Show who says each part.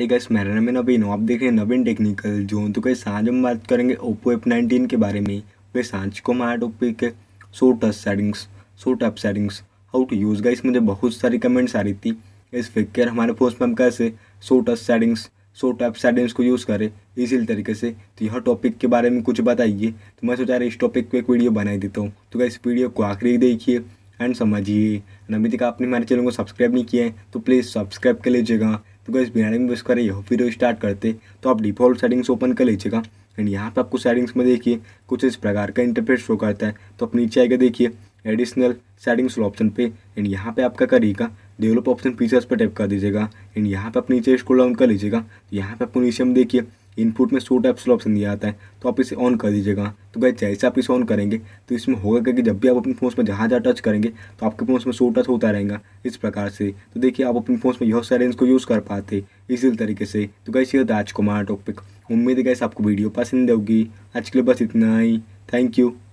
Speaker 1: हे gas मेरा नाम है नवीन आप देख रहे हैं नवीन टेक्निकल जो तो कैसे आज हम बात करेंगे ओप्पो एफ नाइनटीन के बारे में वे आज को हमारा टॉपिक है so touch settings so tap settings how to use guys मुझे बहुत सारी कमेंट्स आ रही थी इस फिक्र हमारे फोर्स में हम कैसे so touch settings so tap settings को यूज़ करें इसी तरीके से तो यह टॉपिक के बारे में कुछ बताइए तो मैं सोचा इस टॉपिक को एक वीडियो बनाई देता हूँ तो इस वीडियो को आखिरी देखिए एंड समझिए अभी तक आपने हमारे चैनल को सब्सक्राइब नहीं किया है तो प्लीज़ सब्सक्राइब कर लीजिएगा तो गैस बिना में बस करें यह वीडियो स्टार्ट करते तो आप डिफ़ॉल्ट सेटिंग्स ओपन कर लीजिएगा एंड यहाँ पे आपको सेटिंग्स में देखिए कुछ इस प्रकार का इंटरफेस शो करता है तो आप नीचे आएगा देखिए एडिशनल सेटिंग्स ऑप्शन पे एंड यहाँ पे आपका करिएगा डेवलप ऑप्शन फीचर्स पर टैप कर दीजिएगा एंड यहाँ पे आप नीचे स्क्रॉल डाउन कर लीजिएगा तो यहाँ पे आपको नीचे में देखिए इनपुट में सूट टाइप्सल ऑप्शन दिया आता है तो आप इसे ऑन कर दीजिएगा तो गए जैसे आप इसे ऑन करेंगे तो इसमें होगा क्या कि जब भी आप अपने फ़ोन में जहाँ जहाँ टच करेंगे तो आपके फ़ोन में सूट टच होता रहेगा इस प्रकार से तो देखिए आप अपने फ़ोन में यह सारे इसको यूज़ कर पाते इसी तरीके से तो गैस ये राजकुमार टॉपिक उम्मीद है गैस आपको वीडियो पसंद होगी आज के लिए बस इतना ही थैंक यू